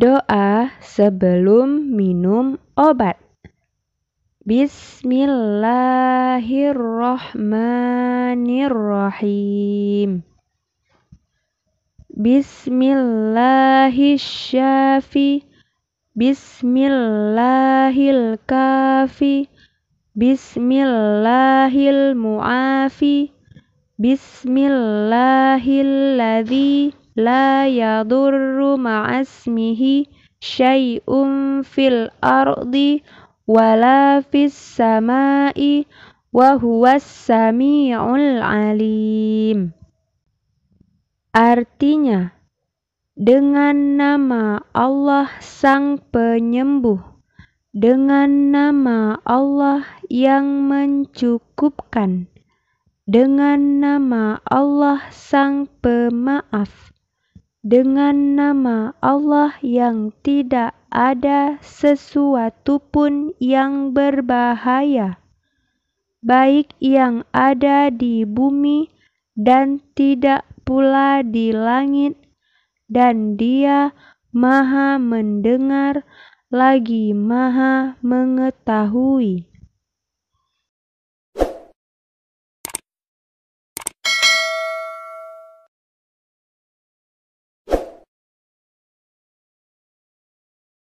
Doa sebelum minum obat. Bismillahirrahmanirrahim. Bismillahirrahmanirrahim. Bismillahil kafi Bismillahil muafi Bismillahilladzi la yadurru ma'asmihi اسمه fil ardi wala fis sama'i wa huwas sami'ul alim Artinya dengan nama Allah Sang Penyembuh dengan nama Allah yang mencukupkan dengan nama Allah Sang Pemaaf dengan nama Allah yang tidak ada sesuatu pun yang berbahaya, baik yang ada di bumi dan tidak pula di langit, dan Dia Maha Mendengar lagi Maha Mengetahui.